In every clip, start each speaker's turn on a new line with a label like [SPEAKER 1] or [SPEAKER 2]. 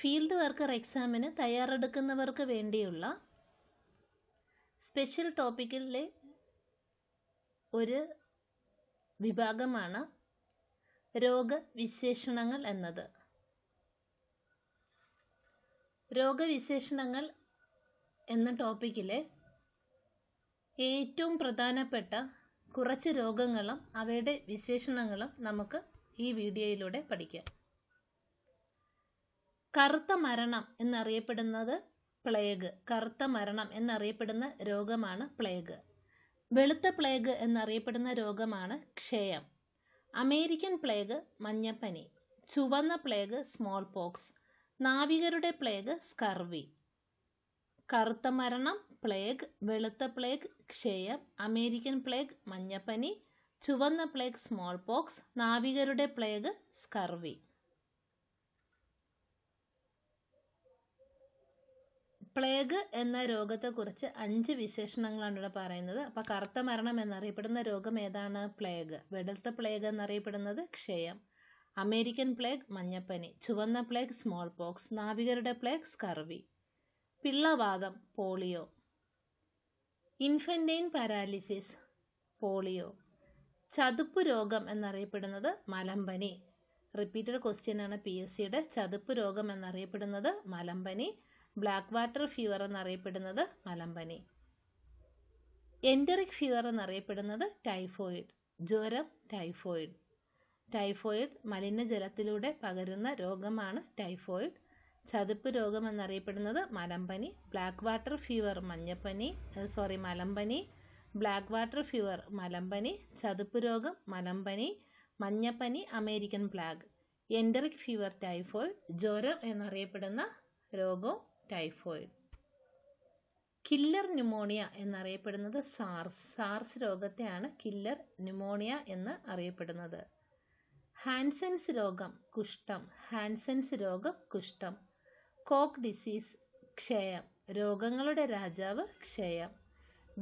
[SPEAKER 1] Field worker എക്സാമിന് തയ്യാറെടുക്കുന്നവർക്ക് വേണ്ടിയുള്ള special ടോപ്പിക്കിലെ ഒരു വിഭാഗമാണ് രോഗവിശേഷണങ്ങൾ എന്നത് രോഗവിശേഷണങ്ങൾ എന്ന ടോപ്പിക്കിലെ ഏറ്റവും പ്രധാനപ്പെട്ട കുറച്ച് രോഗങ്ങളും അവയുടെ വിശേഷണങ്ങളും നമുക്ക് ഈ വീഡിയോയിലൂടെ പഠിക്കാം കറുത്ത മരണം എന്നറിയപ്പെടുന്നത് പ്ലേഗ് കറുത്ത മരണം എന്നറിയപ്പെടുന്ന രോഗമാണ് പ്ലേഗ് വെളുത്ത പ്ലേഗ് എന്നറിയപ്പെടുന്ന രോഗമാണ് ക്ഷയം അമേരിക്കൻ പ്ലേഗ് മഞ്ഞപ്പനി ചുവന്ന പ്ലേഗ് സ്മോൾ പോക്സ് നാവികരുടെ പ്ലേഗ് സ്കർവി കറുത്ത മരണം പ്ലേഗ് വെളുത്ത പ്ലേഗ് ക്ഷയം അമേരിക്കൻ പ്ലേഗ് മഞ്ഞപ്പനി ചുവന്ന പ്ലേഗ് സ്മോൾ പോക്സ് നാവികരുടെ പ്ലേഗ് സ്കർവി പ്ലേഗ് എന്ന രോഗത്തെക്കുറിച്ച് അഞ്ച് വിശേഷണങ്ങളാണ് ഇവിടെ പറയുന്നത് അപ്പൊ കറുത്ത മരണം എന്നറിയപ്പെടുന്ന രോഗം ഏതാണ് പ്ലേഗ് വെളുത്ത പ്ലേഗ് എന്നറിയപ്പെടുന്നത് ക്ഷയം അമേരിക്കൻ പ്ലേഗ് മഞ്ഞപ്പനി ചുവന്ന പ്ലേഗ് സ്മോൾ പോക്സ് നാവികരുടെ പ്ലേഗ് സ്കർവി പിള്ളവാദം പോളിയോ ഇൻഫൻറ്റൈൻ പാരാലിസിസ് പോളിയോ ചതുപ്പ് രോഗം എന്നറിയപ്പെടുന്നത് മലമ്പനി റിപ്പീറ്റഡ് ക്വസ്റ്റ്യൻ ആണ് പി എസ് സിയുടെ ചതുപ്പ് രോഗം എന്നറിയപ്പെടുന്നത് മലമ്പനി ബ്ലാക്ക് വാട്ടർ ഫീവർ എന്നറിയപ്പെടുന്നത് മലമ്പനി എൻഡറിക് ഫീവർ എന്നറിയപ്പെടുന്നത് ടൈഫോയിഡ് ജ്വരം ടൈഫോയിഡ് ടൈഫോയിഡ് മലിനജലത്തിലൂടെ പകരുന്ന രോഗമാണ് ടൈഫോയിഡ് ചതുപ്പ് രോഗം എന്നറിയപ്പെടുന്നത് മലമ്പനി ബ്ലാക്ക് വാട്ടർ ഫീവർ മഞ്ഞപ്പനി സോറി മലമ്പനി ബ്ലാക്ക് വാട്ടർ ഫീവർ മലമ്പനി ചതുപ്പ് രോഗം മലമ്പനി മഞ്ഞപ്പനി American plague enteric fever typhoid ജ്വരം എന്നറിയപ്പെടുന്ന രോഗവും ടൈഫോയിഡ് കില്ലർ ന്യൂമോണിയ എന്നറിയപ്പെടുന്നത് സാർസ് സാർസ് രോഗത്തെയാണ് കില്ലർ ന്യൂമോണിയ എന്ന് അറിയപ്പെടുന്നത് ഹാൻസൻസ് രോഗം കുഷ്ഠം ഹാൻസൻസ് രോഗം കുഷ്ഠം കോക്ക് ഡിസീസ് ക്ഷയം രോഗങ്ങളുടെ രാജാവ് ക്ഷയം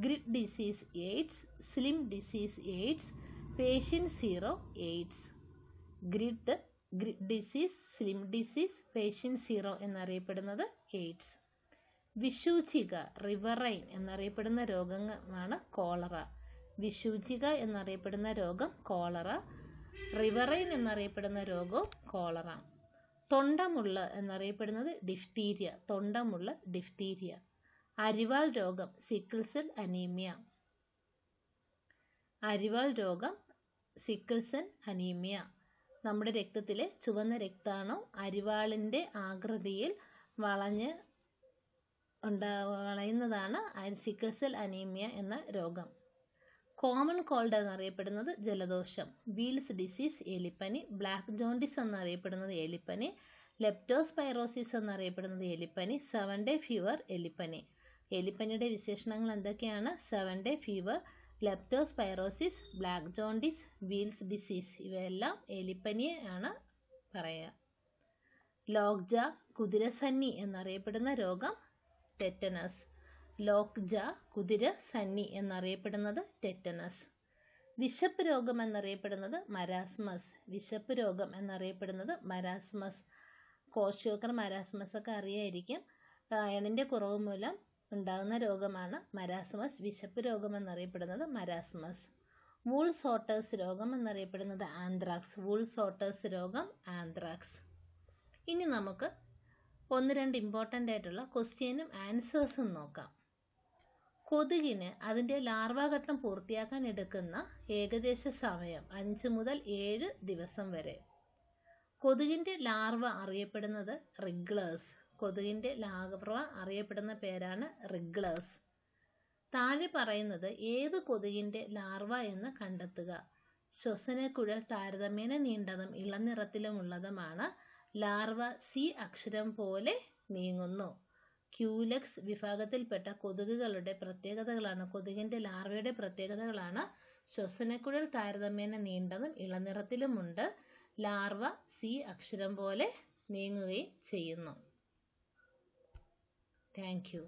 [SPEAKER 1] GRID disease AIDS slim disease AIDS patient zero AIDS GRID disease slim disease patient zero എന്നറിയപ്പെടുന്നത് എയ്ഡ്സ് വിഷൂചിക റിവറൈൻ എന്നറിയപ്പെടുന്ന രോഗമാണ് കോളറ വിഷൂചിക എന്നറിയപ്പെടുന്ന രോഗം കോളറ റിവറൈൻ എന്നറിയപ്പെടുന്ന രോഗവും കോളറ തൊണ്ടമുള്ള എന്നറിയപ്പെടുന്നത് ഡിഫ്തീരിയ തൊണ്ടമുള്ള ഡിഫ്തീരിയ അരിവാൾ രോഗം സെൽ അനീമിയ അരിവാൾ രോഗം സെൽ അനീമിയ നമ്മുടെ രക്തത്തിലെ ചുവന്ന രക്താണു അരിവാളിന്റെ ആകൃതിയിൽ വളഞ്ഞ് ഉണ്ടാ വളയുന്നതാണ് സിക്കിൾ അനീമിയ എന്ന രോഗം കോമൺ കോൾഡ് എന്നറിയപ്പെടുന്നത് ജലദോഷം വീൽസ് ഡിസീസ് എലിപ്പനി ബ്ലാക്ക് ജോണ്ടിസ് എന്നറിയപ്പെടുന്നത് എലിപ്പനി ലെപ്റ്റോസ്പൈറോസിസ് എന്നറിയപ്പെടുന്നത് എലിപ്പനി സെവൻ ഡേ ഫീവർ എലിപ്പനി എലിപ്പനിയുടെ വിശേഷണങ്ങൾ എന്തൊക്കെയാണ് seven day fever leptospirosis black jaundice Weil's disease ഇവയെല്ലാം എലിപ്പനിയെ ആണ് പറയുക ലോക്ജ കുതിരസന്നി എന്നറിയപ്പെടുന്ന രോഗം ടെറ്റനസ് ലോക്ജ കുതിര സന്നി എന്നറിയപ്പെടുന്നത് ടെറ്റനസ് വിശപ്പ് രോഗം എന്നറിയപ്പെടുന്നത് മരാസ്മസ് വിശപ്പ് രോഗം എന്നറിയപ്പെടുന്നത് മരാസ്മസ് കോശയോക്കർ മരാസ്മസ് ഒക്കെ അറിയായിരിക്കും അയണിൻ്റെ കുറവ് മൂലം ഉണ്ടാകുന്ന രോഗമാണ് മരാസ്മസ് വിശപ്പ് എന്നറിയപ്പെടുന്നത് മരാസ്മസ് വൂൾ സോട്ടേഴ്സ് രോഗം എന്നറിയപ്പെടുന്നത് ആന്ത്രാക്സ് വൂൾ സോട്ടേഴ്സ് രോഗം ആന്ത്രാക്സ് ഇനി നമുക്ക് ഒന്ന് രണ്ട് ഇമ്പോർട്ടൻ്റ് ആയിട്ടുള്ള ക്വസ്റ്റ്യനും ആൻസേഴ്സും നോക്കാം കൊതുകിന് അതിൻ്റെ ലാർവാഘട്ടം പൂർത്തിയാക്കാൻ എടുക്കുന്ന ഏകദേശ സമയം അഞ്ച് മുതൽ ഏഴ് ദിവസം വരെ കൊതുകിൻ്റെ ലാർവ അറിയപ്പെടുന്നത് റിഗ്ലേഴ്സ് കൊതുകിന്റെ ലാർവ അറിയപ്പെടുന്ന പേരാണ് റിഗ്ലേഴ്സ് താഴെ പറയുന്നത് ഏത് കൊതുകിന്റെ ലാർവ എന്ന് കണ്ടെത്തുക ശ്വസനക്കുഴൽ താരതമ്യേന നീണ്ടതും ഇളനിറത്തിലുമുള്ളതുമാണ് ലാർവ സി അക്ഷരം പോലെ നീങ്ങുന്നു ക്യൂലക്സ് വിഭാഗത്തിൽപ്പെട്ട കൊതുകുകളുടെ പ്രത്യേകതകളാണ് കൊതുകിന്റെ ലാർവയുടെ പ്രത്യേകതകളാണ് ശ്വസനക്കുഴൽ താരതമ്യേന നീണ്ടതും ഇളനിറത്തിലുമുണ്ട് ലാർവ സി അക്ഷരം പോലെ നീങ്ങുകയും ചെയ്യുന്നു Thank you.